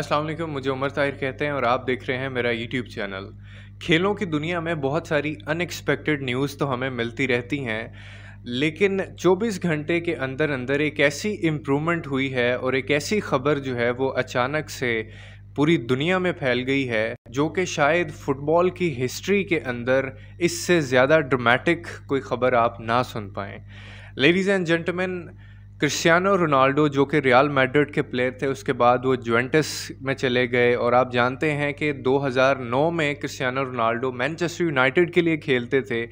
अस्सलाम वालेकुम मुझे उमर ताहिर कहते हैं और आप देख रहे हैं मेरा यूट्यूब चैनल खेलों की दुनिया में बहुत सारी अनएक्सपेक्टेड न्यूज़ तो हमें मिलती रहती हैं लेकिन 24 घंटे के अंदर अंदर एक ऐसी इम्प्रूवमेंट हुई है और एक ऐसी खबर जो है वो अचानक से पूरी दुनिया में फैल गई है जो कि शायद फुटबॉल की हिस्ट्री के अंदर इससे ज़्यादा ड्रामेटिक कोई ख़बर आप ना सुन पाएँ ladies and gentlemen Cristiano Ronaldo जो कि रियल मैड्रिड के प्लेयर थे उसके बाद वो जुवेंटस में चले गए और आप जानते हैं कि 2009 में क्रिस्टियानो रोनाल्डो मैनचेस्टर यूनाइटेड के लिए खेलते थे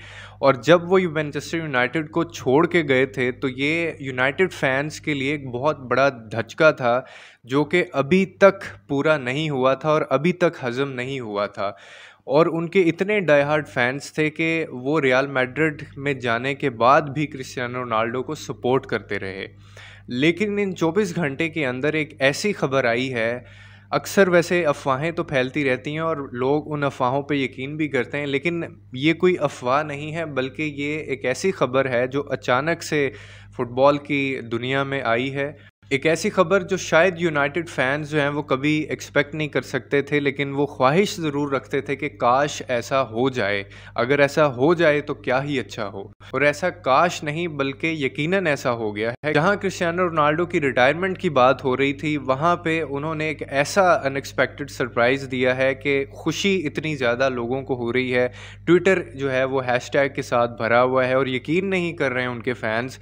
और जब वो मैनचेस्टर यूनाइटेड को छोड़ के गए थे तो ये यूनाइटेड फैंस के लिए एक बहुत बड़ा धचका था जो कि अभी तक पूरा नहीं हुआ था और अभी तक हजम नहीं हुआ था और उनके इतने डाई हार्ड फैंस थे कि वो रियल मैड्रिड में जाने के बाद भी क्रिस्टियानो रोनाल्डो को सपोर्ट करते रहे लेकिन इन 24 घंटे के अंदर एक ऐसी खबर आई है अक्सर वैसे अफवाहें तो फैलती रहती हैं और लोग उन अफवाहों पर यकीन भी करते हैं लेकिन ये कोई अफवाह नहीं है बल्कि ये एक ऐसी खबर है जो अचानक से फ़ुटबॉल की दुनिया में आई है एक ऐसी खबर जो शायद यूनाइटेड फैंस जो हैं वो कभी एक्सपेक्ट नहीं कर सकते थे लेकिन वो ख्वाहिश ज़रूर रखते थे कि काश ऐसा हो जाए अगर ऐसा हो जाए तो क्या ही अच्छा हो और ऐसा काश नहीं बल्कि यकीनन ऐसा हो गया है जहां क्रिस्टियानो रोनाल्डो की रिटायरमेंट की बात हो रही थी वहां पे उन्होंने एक ऐसा अनएक्सपेक्टेड सरप्राइज़ दिया है कि खुशी इतनी ज़्यादा लोगों को हो रही है ट्विटर जो है वो हैश के साथ भरा हुआ है और यकीन नहीं कर रहे हैं उनके फैंस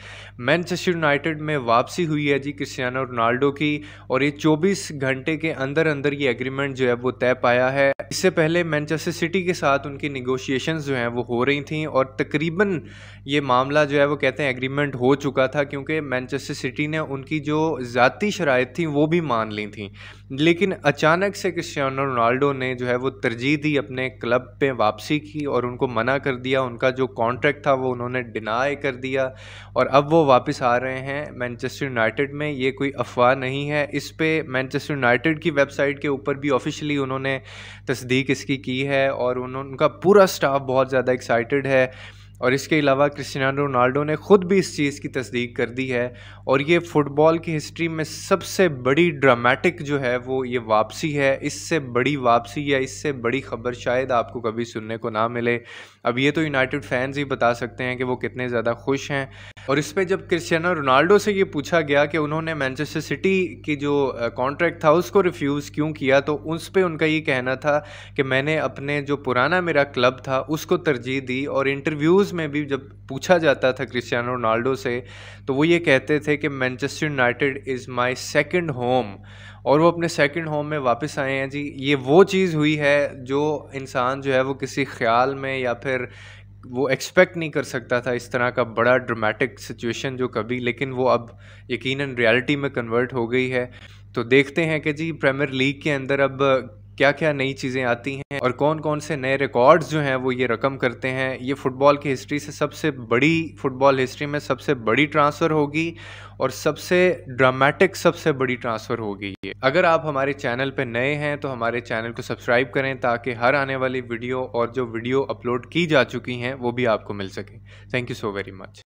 मैनचेस्टर यूनाइटेड में वापसी हुई है जी क्रिस्टियानो क्रिस्टियानो रोनाल्डो की और ये 24 घंटे के अंदर अंदर ये एग्रीमेंट जो है वो तय पाया है इससे पहले मैनचेस्टर सिटी के साथ उनकी निगोशिएशन जो हैं वो हो रही थी और तकरीबन ये मामला जो है वो कहते हैं एग्रीमेंट हो चुका था क्योंकि मैनचेस्टर सिटी ने उनकी जो ज़ाती शराय थी वो भी मान ली थी लेकिन अचानक से क्रिस्टियानो रोनाल्डो ने जो है वो तरजीह दी अपने क्लब पे वापसी की और उनको मना कर दिया उनका जो कॉन्ट्रैक्ट था वो उन्होंने डिनाई कर दिया और अब वो वापस आ रहे हैं मैनचेस्टर यूनाइटेड में ये कोई अफवाह नहीं है इस पर मैनचेस्टर यूनाइटेड की वेबसाइट के ऊपर भी ऑफिशियली उन्होंने तस्दीक इसकी की है और उन्होंने उनका पूरा स्टाफ बहुत ज़्यादा एक्साइटेड है और इसके अलावा क्रिस्टियानो रोनाल्डो ने ख़ुद भी इस चीज़ की तस्दीक कर दी है और ये फ़ुटबॉल की हिस्ट्री में सबसे बड़ी ड्रामेटिक जो है वो ये वापसी है इससे बड़ी वापसी या इससे बड़ी खबर शायद आपको कभी सुनने को ना मिले अब ये तो यूनाइटेड फैंस ही बता सकते हैं कि वो कितने ज़्यादा खुश हैं और इस पर जब क्रिस्टियानो रोनाल्डो से ये पूछा गया कि उन्होंने मैनचेस्टर सिटी की जो कॉन्ट्रैक्ट था उसको रिफ्यूज़ क्यों किया तो उस पर उनका ये कहना था कि मैंने अपने जो पुराना मेरा क्लब था उसको तरजीह दी और इंटरव्यूज़ में भी जब पूछा जाता था क्रिस्टियानो रोनाल्डो से तो वो ये कहते थे कि Manchester United is my second home और वो अपने सेकंड होम में वापस आए हैं जी ये वो चीज़ हुई है जो इंसान जो है वो किसी ख्याल में या फिर वो एक्सपेक्ट नहीं कर सकता था इस तरह का बड़ा ड्रामेटिक सिचुएशन जो कभी लेकिन वो अब यकीनन रियलिटी में कन्वर्ट हो गई है तो देखते हैं कि जी प्रीमियर लीग के अंदर अब क्या क्या नई चीज़ें आती हैं और कौन कौन से नए रिकॉर्ड्स जो हैं वो ये रकम करते हैं ये फ़ुटबॉल की हिस्ट्री से सबसे बड़ी फ़ुटबॉल हिस्ट्री में सबसे बड़ी ट्रांसफ़र होगी और सबसे ड्रामेटिक सबसे बड़ी ट्रांसफ़र होगी ये अगर आप हमारे चैनल पर नए हैं तो हमारे चैनल को सब्सक्राइब करें ताकि हर आने वाली वीडियो और जो वीडियो अपलोड की जा चुकी हैं वो भी आपको मिल सके thank you so very much